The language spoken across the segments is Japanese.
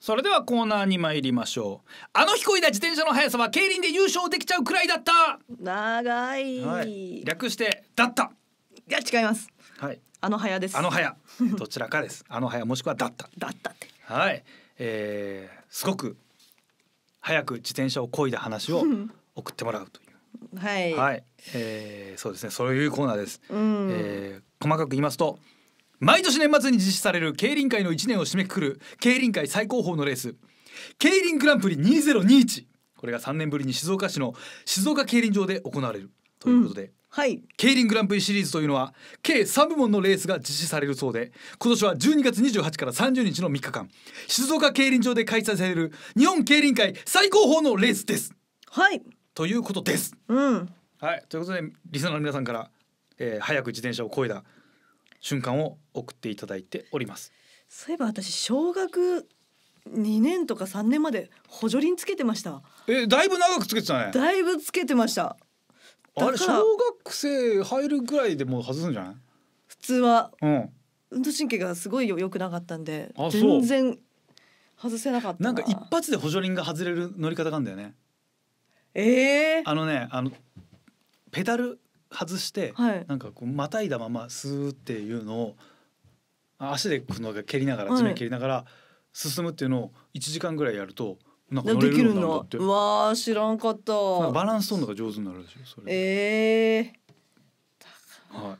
それではコーナーに参りましょうあの日こいだ自転車の速さは競輪で優勝できちゃうくらいだった長い、はい、略してだったいや違いますはいあの早ですあの早どちらかですあの早もしくはだっただったってはいえー、すごく早く自転車をこいだ話を送ってもらうというはい、はいえー、そうですねそういうコーナーです、うん、えー、細かく言いますと毎年年末に実施される競輪界の1年を締めくくる競輪界最高峰のレース競輪グランプリ2021これが3年ぶりに静岡市の静岡競輪場で行われるということで、うんはい、競輪グランプリシリーズというのは計3部門のレースが実施されるそうで今年は12月28から30日の3日間静岡競輪場で開催される日本競輪界最高峰のレースです。はいということです。うんはい、ということでリスナーの皆さんから、えー、早く自転車をこいだ瞬間を送っていただいておりますそういえば私小学2年とか3年まで補助輪つけてましたえだいぶ長くつけてたねだいぶつけてましたあれ小学生入るぐらいでもう外すんじゃない普通は、うん、運動神経がすごいよよくなかったんで全然外せなかったなんか一発で補助輪が外れる乗り方があるんだよねええー、あのねあのペダル外して、はい、なんかこうまたいだままスーっていうのを足でこの蹴りながら地面蹴りながら進むっていうのを1時間ぐらいやるとなんか乗れるんだってうわ知らんかったバランス取るのが上手になるでしょそれええー、はい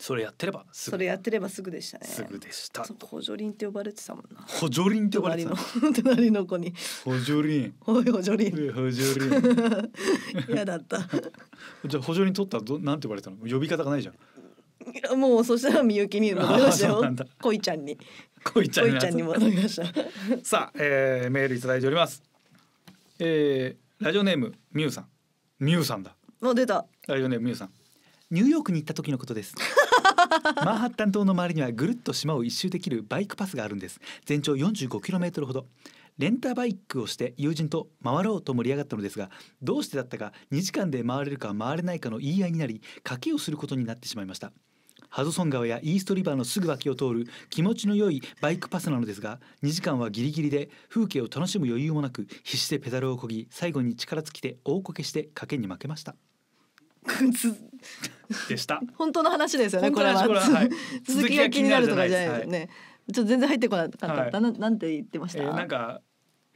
それやってればすぐそれやってればすぐでしたねすぐでした補助輪って呼ばれてたもんな補助輪って呼ばれてたの隣の子に補助輪「い補助輪補助輪 嫌だった」じゃあ補助輪取ったらどなんて呼ばれたの呼び方がないじゃんいやもうそしたらみゆきに戻りましたよこいちゃんにこいちゃんにちゃんに戻りましたさあ、えー、メールいただいております、えー、ラジオネームみゆさんみゆさんだもう出たラジオネームみゆさんニューヨークに行った時のことです マンハッタン島の周りにはぐるっと島を一周できるバイクパスがあるんです全長 45km ほどレンタバイクをして友人と回ろうと盛り上がったのですがどうしてだったか2時間で回れるか回れないかの言い合いになり賭けをすることになってしまいましたハドソン川やイーストリバーのすぐ脇を通る気持ちの良いバイクパスなのですが2時間はギリギリで風景を楽しむ余裕もなく必死でペダルをこぎ最後に力尽きて大こけして賭けに負けました靴でした。本当の話ですよね。これは。はい、続きが気になるとかじゃないですよね。ちょっと全然入ってこなかった。はい、ななんて言ってました。えー、なんか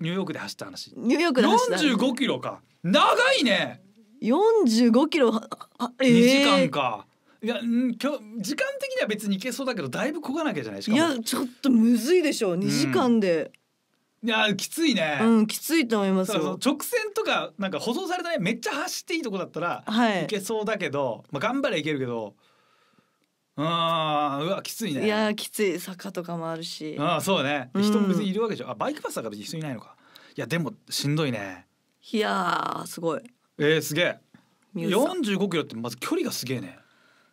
ニューヨークで走った話。ニューヨークで四十五キロか。長いね。四十五キロ。えー、時間か。いや今日時間的には別にいけそうだけどだいぶこがなきゃじゃないですかいやちょっとむずいでしょう二時間で、うんいやきついね。うんきついと思います直線とかなんか舗装されたねめっちゃ走っていいとこだったら、はい、いけそうだけど、まあ頑張れいけるけど。あうわきついねいやきつい坂とかもあるしあそうね人も別にいるわけでしょ、うん、あバイクパスだから別に人いないのかいやでもしんどいねいやすごいえー、すげえ四十五キロってまず距離がすげえね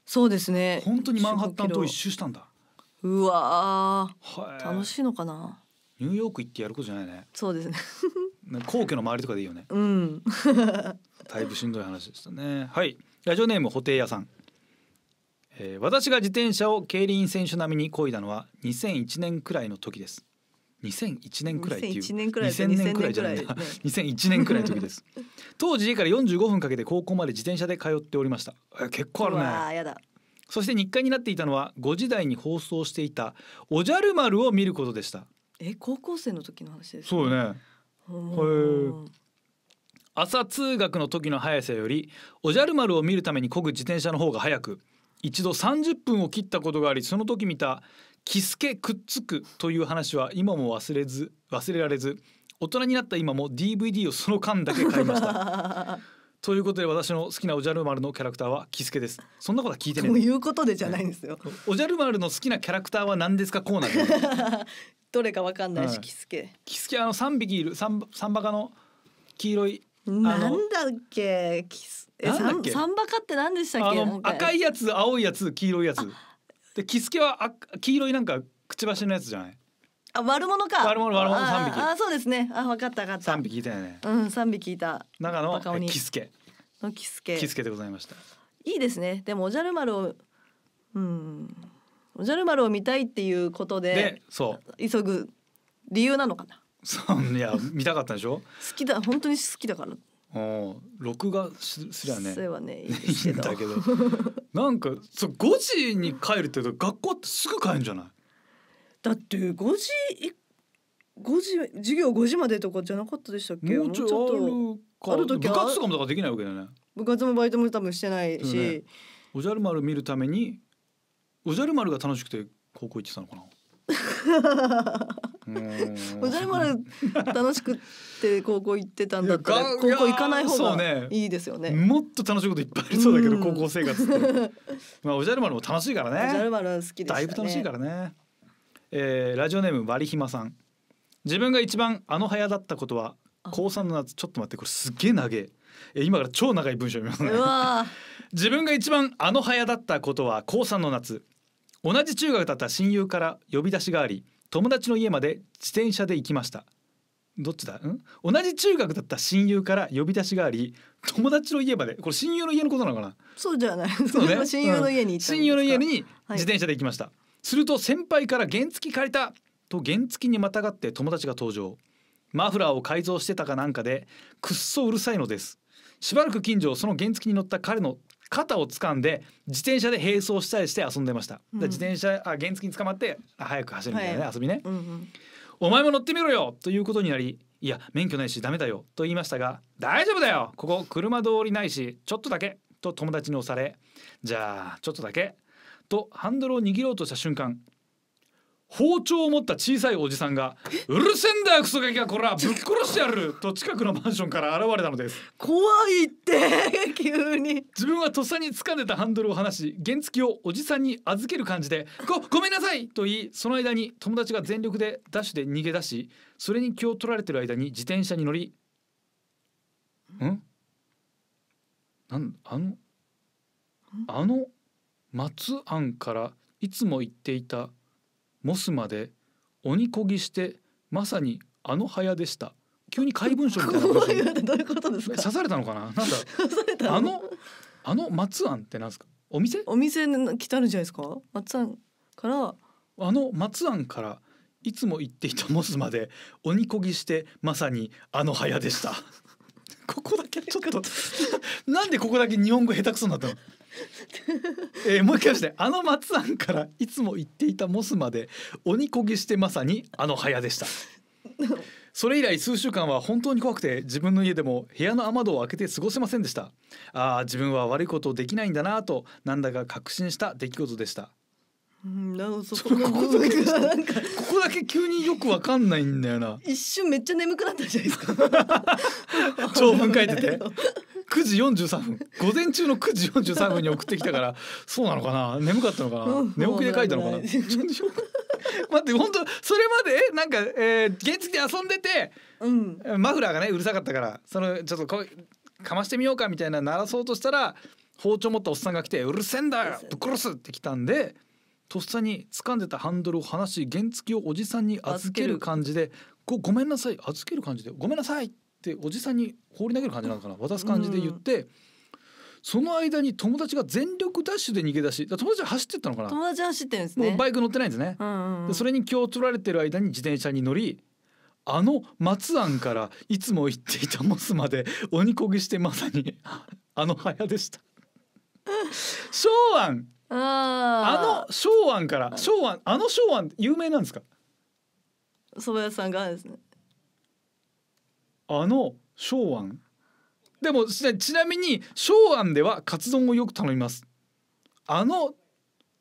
そうですね本当にマンハッタン島一周したんだうわはい、楽しいのかなニューヨーク行ってやることじゃないねそうですね皇居の周りとかでいいよね うんだいぶしんどい話でしたねはいラジオネーム布袋屋さん、えー、私が自転車を競輪選手並みに漕いだのは2001年くらいの時です2001年くらいっていう2001年くらい年くらいじゃないな、ね、2001年くらいの時です 当時家から45分かけて高校まで自転車で通っておりました結構あるねやだそして日課になっていたのは5時台に放送していたおじゃる丸を見ることでしたえ高校生の時の話です、ね、そうね朝通学の時の速さよりおじゃる丸を見るために漕ぐ自転車の方が速く一度30分を切ったことがありその時見た「キスケくっつく」という話は今も忘れず忘れられず大人になった今も DVD をその間だけ買いました。ということで私の好きなおじゃる丸のキャラクターはキスケです。そんなことは聞いてということでじゃないんですよ。おじゃる丸の好きなキャラクターは何ですかコーナー。どれかわかんないし、うん、キスケキスケあの3匹いる三三バカの黄色いなんだっけキスえなんだ三バカって何でしたっけ赤いやつ青いやつ黄色いやつでキスケはあ黄色いなんかくちばしのやつじゃないあ悪者か悪者悪者三匹あそうですねあ分かった分かった三匹いたよねうん三匹いた中のキスケのキスケキスケでございましたいいですねでもおじゃる丸をうんおじゃる丸を見たいっていうことででそう急ぐ理由なのかなそういや見たかったでしょ好きだ本当に好きだからお録画すすりゃねそれはねいいですけどだけどなんかそう5時に帰るって言うと学校ってすぐ帰るんじゃないだって5時5時授業5時までとかじゃなかったでしたっけもうちょっとある時部活とかもだかできないわけだよね部活もバイトも多分してないし、ね、おじゃる丸見るためにおじゃる丸が楽しくて高校行ってたのかな おじゃる丸楽しくって高校行ってたんだったら高校行かない方がいいですよね、ね、もっと楽しいこといっぱいありそうだけど、高校生活って まあおじゃる丸も楽しいからねおじゃる丸は好きで、ね、だいぶ楽しいからね、えー、ラジオネームバリヒマさん自分が一番あの早だったことは高3の夏ちょっと待ってこれすげえ長ええ今から超長い文章読みますね 自分が一番あの早だったことは高3の夏同じ中学だった親友から呼び出しがあり友達の家まで自転車で行きましたどっちだん同じ中学だった親友から呼び出しがあり友達の家までこれ親友の家のことなのかなそうじゃないそう、ね、親友の家に、親友の家に自転車で行きました、はい、すると先輩から原付借りたと原付にまたがって友達が登場マフラーを改造してたかなんかでくっそうるさいのですしばらく近所その原付に乗った彼の肩を掴んで自転車で並走したりして遊んでました、うん、自転車あ原付に捕まって早く走るみたいなね、はい、遊びね、うんうん、お前も乗ってみろよということになりいや免許ないしダメだよと言いましたが大丈夫だよここ車通りないしちょっとだけと友達に押されじゃあちょっとだけとハンドルを握ろうとした瞬間包丁を持った小さいおじさんが「うるせんだよクソガキがこらぶっ殺してやる!」と近くのマンションから現れたのです怖いって急に自分はとっさに掴んでたハンドルを離し原付をおじさんに預ける感じで「ごごめんなさい!」と言いその間に友達が全力でダッシュで逃げ出しそれに気を取られてる間に自転車に乗り「んなんあのあの松庵からいつも行っていた」モスまで鬼こぎしてまさにあの早でした急に怪文書みたいな 文章どういうことですか刺されたのかななんだ あのあの松庵ってなんですかお店お店来たるじゃないですか松庵からあの松庵からいつも行っていたモスまで鬼こぎしてまさにあの早でした ここだけちょっとなんでここだけ日本語下手くそになったの えー、もう一回してあの松庵からいつも行っていたモスまで鬼こぎしてまさにあの早でした。それ以来数週間は本当に怖くて自分の家でも部屋の雨戸を開けて過ごせませんでしたあ自分は悪いことできないんだなとなんだか確信した出来事でしたなんそこの部なんかここだけ急によくわかんないんだよな一瞬めっちゃ眠くなったじゃないですか 長文書いてて9時43分午前中の9時43分に送ってきたからそうなのかな眠かったのかな、うん、寝起きで書いたのかな待って本当それまでなんか、えー、原付で遊んでて、うん、マフラーがねうるさかったからそのちょっとこかましてみようかみたいな鳴らそうとしたら包丁持ったおっさんが来て「うるせえんだぶっ殺す!」って来たんで。とっさに掴んでたハンドルを離し原付をおじさんに預ける感じで「ごごめんなさい預ける感じでごめんなさい」っておじさんに放り投げる感じなのかな渡す感じで言って、うん、その間に友達が全力ダッシュで逃げ出し友達は走ってったのかな友達走ってんですねバイク乗ってないんですね、うんうん、でそれに気を取られてる間に自転車に乗りあの松庵からいつも行っていたモスまで鬼こぎしてまさに あの早でした昭庵あの昭庵から昭庵あの昭安有名なんですか蕎麦屋さんがですねあの昭庵でもちなみに昭庵ではカツ丼をよく頼みますあの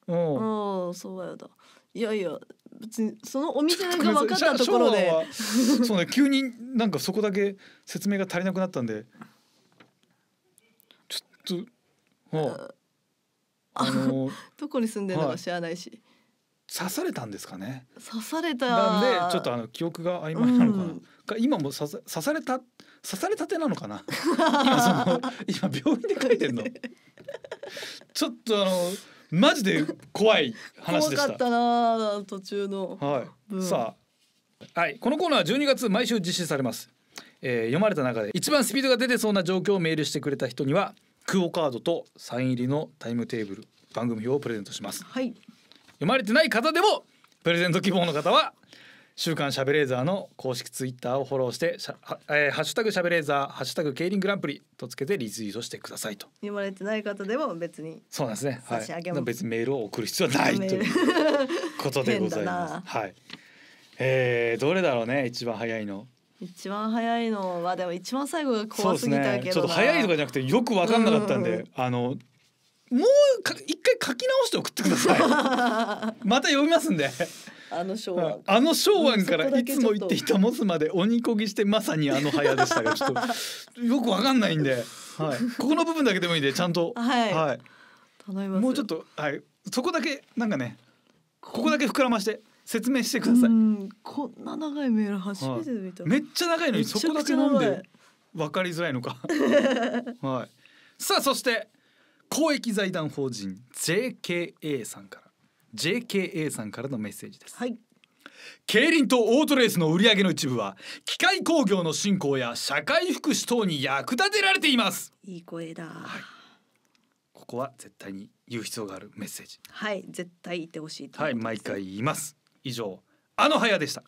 うあそうやだいやいや別にそのお店が分かったところではそうね 急になんかそこだけ説明が足りなくなったんでちょっとああの どこに住んでるのか知らないし、刺されたんですかね刺されたなんでちょっとあの記憶が曖昧なのかな、うん、か今も刺さ刺された刺されたてなのかな今 その今病院で書いてんの ちょっとあのマジで怖い話でした怖かな途中の、はいうん、さあ、はい、このコーナーは12月毎週実施されます、えー、読まれた中で一番スピードが出てそうな状況をメールしてくれた人にはクオカードとサイン入りのタイムテーブル番組表をプレゼントします、はい、読まれてない方でもプレゼント希望の方は「週刊しゃべレーザー」の公式ツイッターをフォローしてしゃ、えー「ハッシュタグしゃべレーザー」「ハッシュタグ競輪グランプリ」とつけてリツイートしてくださいと読まれてない方でも別にそうなんですね、はい、別にメールを送る必要はないということでございます。はいえー、どれだろうね一番早いの一番早いのはでも一番最後が怖すぎたけど、ね、ちょっと早いとかじゃなくてよく分かんなかったんで、うんうんうん、あのもう一回書き直して送ってください また読みますんであの昭和あの昭和からいつも言っていたモスまで鬼こぎしてまさにあの早でしたがちょっと よくわかんないんで、はい、ここの部分だけでもいいんでちゃんと、はい、はい、頼みますもうちょっと、はい、そこだけなんかねここだけ膨らまして説明してくださいこんな長いメール初めて見た、はい、めっちゃ長いのにそこだけなんで分かりづらいのか はいさあそして公益財団法人 JKA さんから JKA さんからのメッセージです、はい、競輪とオートレースの売り上げの一部は機械工業の振興や社会福祉等に役立てられていますいい声だ、はい、ここは絶対に言う必要があるメッセージはい絶対言ってほしいはい毎回言います以上あの早でした